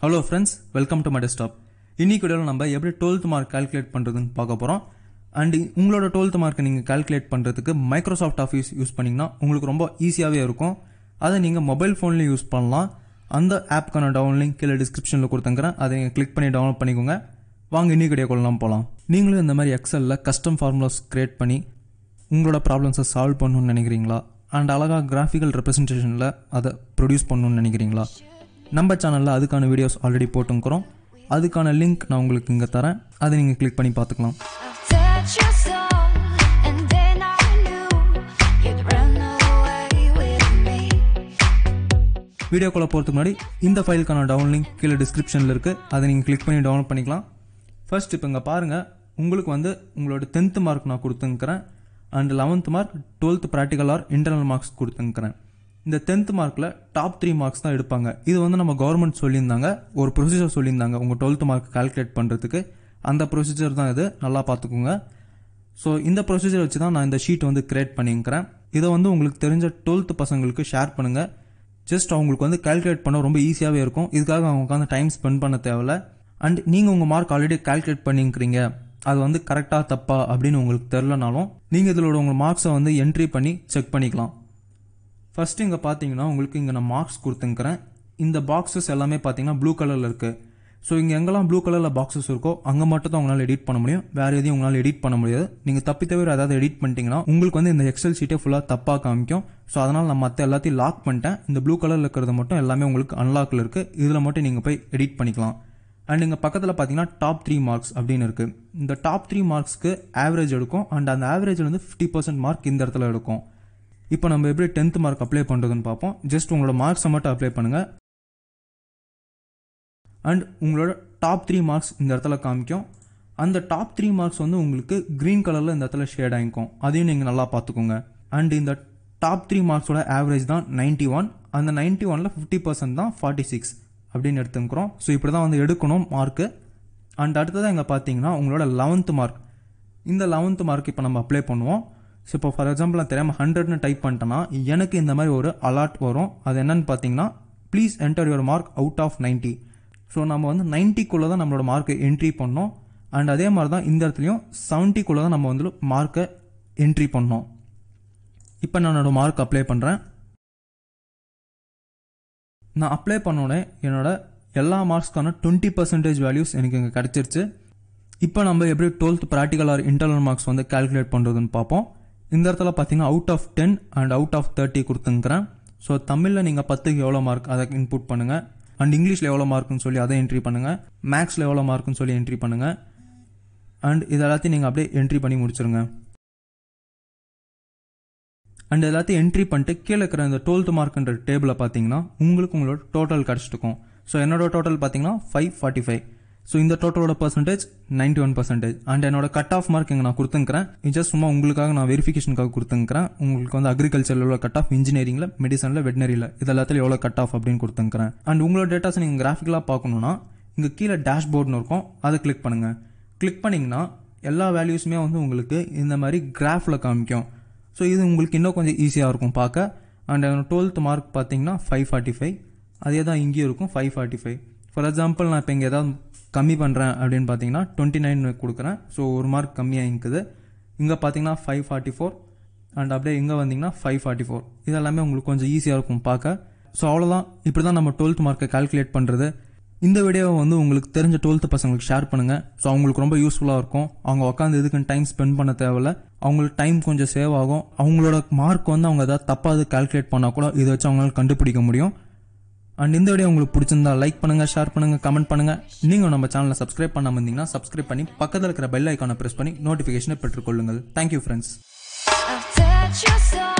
hello friends welcome to my desktop இன்றைக்கி நம்ம எப்படி டுவெல்த் மார்க் கால்குலேட் பண்ணுறதுன்னு பார்க்க போகிறோம் அண்ட் உங்களோட டுவெல்த் மார்க்கை நீங்கள் கால்குலேட் பண்ணுறதுக்கு மைக்ரோசாஃப்ட் ஆஃபீஸ் யூஸ் பண்ணிங்கன்னா உங்களுக்கு ரொம்ப ஈஸியாகவே இருக்கும் அதை நீங்கள் மொபைல் ஃபோன்லேயும் யூஸ் பண்ணலாம் அந்த ஆப்க்கான டவுன்லிங்க் கீழே டிஸ்கிரிப்ஷனில் கொடுத்துங்கிறேன் அதை நீங்கள் கிளிக் பண்ணி டவுன்லோட் பண்ணிக்கோங்க வாங்க இன்னி கொள்ளலாம் போகலாம் நீங்களும் இந்த மாதிரி எக்ஸலில் கஸ்டம் ஃபார்முலாஸ் க்ரியேட் பண்ணி உங்களோட ப்ராப்ளம்ஸை சால்வ் பண்ணணுன்னு நினைக்கிறீங்களா அண்ட் அழகாக கிராஃபிக்கல் ரெப்ரசன்டேஷனில் அதை ப்ரொடியூஸ் பண்ணணும்னு நினைக்கிறீங்களா நம்ம சேனலில் அதுக்கான வீடியோஸ் ஆல்ரெடி போட்டுங்கிறோம் அதுக்கான லிங்க் நான் உங்களுக்கு இங்கே தரேன் அதை நீங்கள் கிளிக் பண்ணி பார்த்துக்கலாம் வீடியோக்குள்ளே போகிறதுக்கு முன்னாடி இந்த ஃபைலுக்கான டவுன் லிங்க் கீழே டிஸ்கிரிப்ஷனில் இருக்குது அதை நீங்கள் கிளிக் பண்ணி டவுன்லோட் பண்ணிக்கலாம் ஃபர்ஸ்ட் இப்போ இங்கே பாருங்கள் உங்களுக்கு வந்து உங்களோட டென்த்து மார்க் நான் கொடுத்துங்கிறேன் and eleventh mark twelfth practical or internal marks கொடுத்துங்கிறேன் இந்த டென்த் மார்க்கில் டாப் த்ரீ மார்க்ஸ் தான் எடுப்பாங்க இது வந்து நம்ம கவர்மெண்ட் சொல்லியிருந்தாங்க ஒரு ப்ரொசீஜர் சொல்லியிருந்தாங்க உங்கள் டுவெல்த் மார்க் கால்குலேட் பண்ணுறதுக்கு அந்த ப்ரொசீஜர் தான் இது நல்லா பார்த்துக்குங்க ஸோ இந்த ப்ரொசீஜர் வச்சு தான் நான் இந்த ஷீட் வந்து கிரியேட் பண்ணியிருக்கிறேன் இதை வந்து உங்களுக்கு தெரிஞ்ச டுவெல்த் பசங்களுக்கு ஷேர் பண்ணுங்கள் ஜஸ்ட் அவங்களுக்கு வந்து கால்குலேட் பண்ண ரொம்ப ஈஸியாகவே இருக்கும் இதுக்காக அவங்க உட்காந்து டைம் ஸ்பெண்ட் பண்ண தேவை அண்ட் நீங்கள் உங்கள் மார்க் ஆல்ரெடி கால்குலேட் பண்ணிக்கிறீங்க அது வந்து கரெக்டாக தப்பா அப்படின்னு உங்களுக்கு தெரிலனாலும் நீங்கள் இதில் உங்கள் மார்க்ஸை வந்து என்ட்ரி பண்ணி செக் பண்ணிக்கலாம் ஃபஸ்ட்டு இங்கே பார்த்தீங்கன்னா உங்களுக்கு இங்கே நான் மார்க்ஸ் கொடுத்துங்கிறேன் இந்த பாக்ஸஸ் எல்லாமே பார்த்தீங்கன்னா ப்ளூ கலரில் இருக்குது ஸோ இங்கே எங்கெல்லாம் ப்ளூ கலரில் பாக்ஸஸ் இருக்கோ அங்கே மட்டும் தான் உங்களால் எடிட் பண்ண முடியும் வேறு எதையும் உங்களால் எடிட் பண்ண முடியாது நீங்கள் தப்பி தவிர அதாவது எடிட் பண்ணிட்டீங்கன்னா உங்களுக்கு வந்து இந்த எக்ஸல் சீட்டை ஃபுல்லாக தப்பாக காமிக்கும் ஸோ அதனால் நான் மற்ற எல்லாத்தையும் லாக் பண்ணிட்டேன் இந்த ப்ளூ கலரில் இருக்கிறது மட்டும் எல்லாமே உங்களுக்கு அன்லாக்கில் இருக்குது இதில் மட்டும் நீங்கள் போய் எடிட் பண்ணிக்கலாம் அண்ட் இங்கே பக்கத்தில் பார்த்தீங்கன்னா டாப் த்ரீ மார்க்ஸ் அப்படின்னு இருக்குது இந்த டாப் த்ரீ மார்க்ஸ்க்கு ஆவரேஜ் எடுக்கும் அண்ட் அந்த ஆவரேஜில் வந்து ஃபிஃப்டி பர்சன்ட் மார்க் இந்த இடத்துல எடுக்கும் இப்போ நம்ம எப்படி டென்த் மார்க் அப்ளை பண்ணுறதுன்னு பார்ப்போம் ஜஸ்ட் உங்களோட மார்க்ஸை மட்டும் அப்ளை பண்ணுங்கள் அண்ட் உங்களோட டாப் த்ரீ மார்க்ஸ் இந்த இடத்துல காமிக்கும் அந்த டாப் த்ரீ மார்க்ஸ் வந்து உங்களுக்கு க்ரீன் கலரில் இந்த இடத்துல ஷேட் ஆகிக்கும் அதையும் நீங்கள் நல்லா பார்த்துக்கோங்க அண்ட் இந்த டாப் த்ரீ மார்க்ஸோட ஆவரேஜ் தான் நைன்ட்டி ஒன் அந்த நைன்ட்டி ஒனில் ஃபிஃப்டி பர்சன்ட் தான் ஃபார்ட்டி சிக்ஸ் அப்படின்னு எடுத்துக்கிறோம் ஸோ இப்படி தான் வந்து எடுக்கணும் மார்க்கு அண்ட் அடுத்ததாக இங்கே பார்த்தீங்கன்னா உங்களோட லெவன்த்து மார்க் இந்த லெவன்த்து மார்க் இப்போ நம்ம அப்ளை பண்ணுவோம் ஸோ இப்போ ஃபார் எக்ஸாம்பிள் நான் தெரியாமல் ஹண்ட்ரட்னு டைப் பண்ணிட்டேன்னா எனக்கு இந்த மாதிரி ஒரு அலாட் வரும் அது என்னன்னு பார்த்தீங்கன்னா please enter your mark out of ninety so நம்ம வந்து நைன்ட்டிக்குள்ளே தான் நம்மளோட மார்க்கை என்ட்ரி பண்ணோம் அண்ட் அதே மாதிரி தான் இந்த இடத்துலையும் செவன்ட்டிக்குள்ளே தான் நம்ம வந்து மார்க்கை என்ட்ரி பண்ணோம் இப்போ நான் என்னோடய மார்க் அப்ளை பண்ணுறேன் நான் அப்ளை பண்ணோடனே என்னோடய எல்லா மார்க்ஸ்க்கான டுவெண்ட்டி பர்சன்டேஜ் வேல்யூஸ் எனக்கு இங்கே கிடச்சிருச்சு இப்போ நம்ம எப்படி twelfth practical or internal marks வந்து கால்குலேட் பண்ணுறதுன்னு பார்ப்போம் இந்த இடத்துல பார்த்தீங்கன்னா out of ten and out of thirty கொடுத்துங்கிறேன் ஸோ தமிழில் நீங்கள் பத்துக்கு எவ்வளோ மார்க் அதை இன்புட் பண்ணுங்கள் அண்ட் இங்கிலீஷில் எவ்வளோ மார்க்குன்னு சொல்லி அதை என்ட்ரி பண்ணுங்கள் மேக்ஸில் எவ்வளோ மார்க்குன்னு சொல்லி என்ட்ரி பண்ணுங்கள் அண்ட் இது எல்லாத்தையும் நீங்கள் அப்படியே என்ட்ரி பண்ணி முடிச்சிருங்க அண்ட் எல்லாத்தையும் என்ட்ரி பண்ணிட்டு கீழே இருக்கிற இந்த டுவெல்த் மார்க்ன்ற டேபிளை பார்த்தீங்கன்னா உங்களுக்கு உங்களோட டோட்டல் கிடச்சிட்டுக்கும் ஸோ என்னோட டோட்டல் பார்த்தீங்கன்னா ஃபைவ் ஃபார்ட்டி ஃபைவ் ஸோ இந்த டோட்டலோட percentage ninety one percentage and என்னோட கட் ஆஃப் மார்க் இங்கே நான் கொடுத்துக்கிறேன் ஜஸ்ட் சும்மா உங்களுக்காக நான் வெரிஃபிகேஷனுக்காக கொடுத்துக்கிறேன் உங்களுக்கு வந்து அக்ரிகல்ச்சரில் உள்ள கட் ஆஃப் இன்ஜினியரிங்கில் மெடிசனில் வெட்டினரியில் இது எல்லாத்தில் எவ்வளோ கட் ஆஃப் அப்படின்னு கொடுத்துக்கிறேன் அண்ட் உங்களோட டேட்டாஸ் நீங்கள் கிராஃபிக்கலாக பார்க்கணுன்னா இங்கே கீழே டேஷ்போர்ட்னு இருக்கும் அதை கிளிக் பண்ணுங்கள் கிளிக் பண்ணிங்கன்னா எல்லா வேல்யூஸுமே வந்து உங்களுக்கு இந்த மாதிரி கிராஃபில் காமிக்கும் ஸோ இது உங்களுக்கு இன்னும் கொஞ்சம் ஈஸியாக இருக்கும் பார்க்க அண்ட் டுவெல்த் மார்க் பார்த்தீங்கன்னா ஃபைவ் ஃபார்ட்டி ஃபைவ் அதே தான் இங்கேயும் இருக்கும் five forty five for example நான் இப்போ இங்கே எதாவது கம்மி பண்ணுறேன் அப்படின்னு பார்த்தீங்கன்னா டுவெண்ட்டி நைன் கொடுக்குறேன் ஸோ ஒரு மார்க் கம்மியாக இருக்குது இங்கே பார்த்தீங்கன்னா ஃபைவ் ஃபார்ட்டி ஃபோர் அண்ட் அப்படியே இங்கே வந்தீங்கன்னா ஃபைவ் ஃபார்ட்டி ஃபோர் இதெல்லாமே உங்களுக்கு கொஞ்சம் ஈஸியாக இருக்கும் பார்க்க ஸோ அவ்வளோதான் இப்படி தான் நம்ம டுவெல்த் மார்க்கை கால்குலேட் பண்ணுறது இந்த வீடியோவை வந்து உங்களுக்கு தெரிஞ்ச டுவெல்த்து பசங்களுக்கு ஷேர் பண்ணுங்கள் ஸோ அவங்களுக்கு ரொம்ப யூஸ்ஃபுல்லாக இருக்கும் அவங்க உட்காந்து இதுக்குன்னு டைம் ஸ்பெண்ட் பண்ண தேவையில்ல அவங்களுக்கு டைம் கொஞ்சம் சேவ் ஆகும் அவங்களோட மார்க் வந்து அவங்க எதாவது தப்பாக கால்குலேட் பண்ணால் கூட இதை வச்சு அவங்களால கண்டுபிடிக்க முடியும் அண்ட் இந்த வீடியோ உங்களுக்கு பிடிச்சிருந்தா லைக் பண்ணுங்க ஷேர் பண்ணுங்க கமெண்ட் பண்ணுங்க நீங்கள் நம்ம சேனலை சப்ஸ்கிரைப் பண்ணாமல் இருந்தீங்கன்னா சப்ஸ்கிரைப் பண்ணி பக்கத்தில் இருக்கிற பெல் ஐக்கானை ப்ரெஸ் பண்ணி நோட்டிஃபிகேஷனை பெற்றுக்கொள்ளுங்கள் தேங்க்யூ ஃப்ரெண்ட்ஸ்